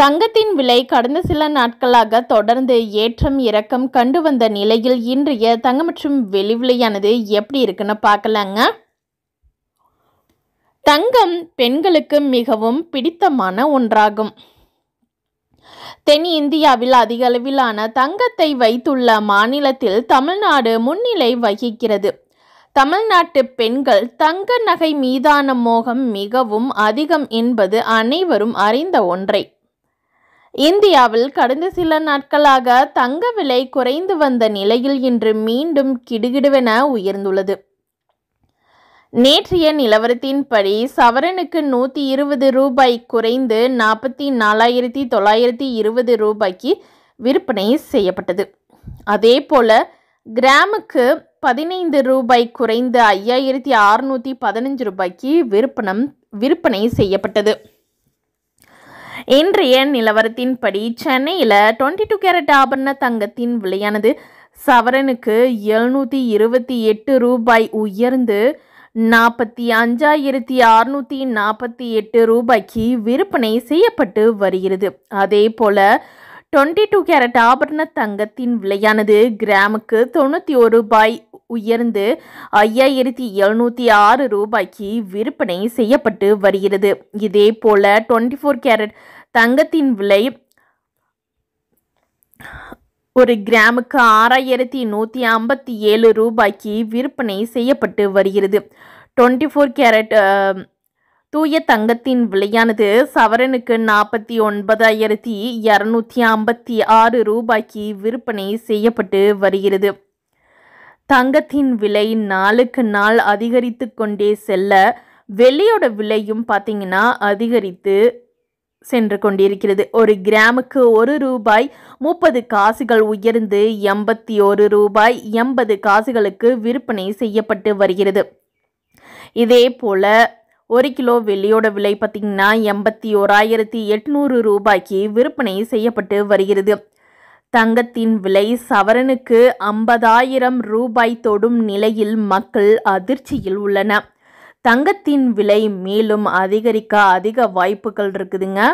தங்கத்தின் விலை கடந்த சில நாட்களாக தொடர்ந்து ஏற்றம் இறக்கம் கண்டு வந்த நிலையில் இன்றைய தங்கம் மற்றும் வெளி விலையானது எப்படி இருக்குன்னு பார்க்கலாங்க தங்கம் பெண்களுக்கு மிகவும் பிடித்தமான ஒன்றாகும் தென் இந்தியாவில் அதிக அளவிலான தங்கத்தை வைத்துள்ள மாநிலத்தில் தமிழ்நாடு முன்னிலை வகிக்கிறது தமிழ்நாட்டு பெண்கள் தங்க நகை மீதான மோகம் மிகவும் அதிகம் என்பது அனைவரும் அறிந்த ஒன்றை இந்தியாவில் கடந்த சில நாட்களாக தங்க விலை குறைந்து வந்த நிலையில் இன்று மீண்டும் கிடுகிடுவென உயர்ந்துள்ளது நேற்றைய நிலவரத்தின்படி சவரனுக்கு நூற்றி இருபது ரூபாய் குறைந்து நாற்பத்தி நாலாயிரத்தி தொள்ளாயிரத்தி இருபது ரூபாய்க்கு விற்பனை செய்யப்பட்டது அதே போல கிராமுக்கு பதினைந்து ரூபாய் குறைந்து ஐயாயிரத்தி அறுநூற்றி பதினஞ்சு ரூபாய்க்கு விற்பனம் விற்பனை செய்யப்பட்டது இன்றைய நிலவரத்தின்படி சென்னையில் டுவெண்ட்டி டூ கேரட் ஆபரண தங்கத்தின் விலையானது சவரனுக்கு எழுநூற்றி இருபத்தி எட்டு ரூபாய் உயர்ந்து நாற்பத்தி அஞ்சாயிரத்தி அறுநூத்தி நாற்பத்தி எட்டு ரூபாய்க்கு விற்பனை செய்யப்பட்டு வருகிறது அதே போல் டுவெண்ட்டி டூ கேரட் ஆபரண தங்கத்தின் விலையானது கிராமுக்கு தொண்ணூற்றி ஒரு ரூபாய் உயர்ந்து ஐயாயிரத்தி எழுநூற்றி ஆறு ரூபாய்க்கு விற்பனை செய்யப்பட்டு வருகிறது இதே போல் டுவெண்ட்டி ஃபோர் கேரட் தங்கத்தின் விலை ஒரு கிராமுக்கு ஆறாயிரத்தி நூற்றி ஐம்பத்தி ஏழு ரூபாய்க்கு விற்பனை செய்யப்பட்டு வருகிறது டுவெண்ட்டி ஃபோர் கேரட் தூய தங்கத்தின் விலையானது சவரனுக்கு நாற்பத்தி ஒன்பதாயிரத்தி இரநூத்தி ஐம்பத்தி ஆறு ரூபாய்க்கு விற்பனை செய்யப்பட்டு வருகிறது தங்கத்தின் விலை நாளுக்கு நாள் அதிகரித்து கொண்டே செல்ல வெள்ளியோட விலையும் பார்த்திங்கன்னா அதிகரித்து சென்று கொண்டிருக்கிறது ஒரு கிராமுக்கு ஒரு ரூபாய் முப்பது காசுகள் உயர்ந்து எண்பத்தி ஒரு ரூபாய் எண்பது காசுகளுக்கு விற்பனை செய்யப்பட்டு வருகிறது இதே போல ஒரு கிலோ வெள்ளியோட விலை பார்த்திங்கன்னா எண்பத்தி ஓராயிரத்தி எட்நூறு ரூபாய்க்கு விற்பனை செய்யப்பட்டு வருகிறது தங்கத்தின் விலை சவரனுக்கு ஐம்பதாயிரம் ரூபாய் தொடும் நிலையில் மக்கள் அதிர்ச்சியில் உள்ளன தங்கத்தின் விலை மேலும் அதிகரிக்க அதிக வாய்ப்புகள் இருக்குதுங்க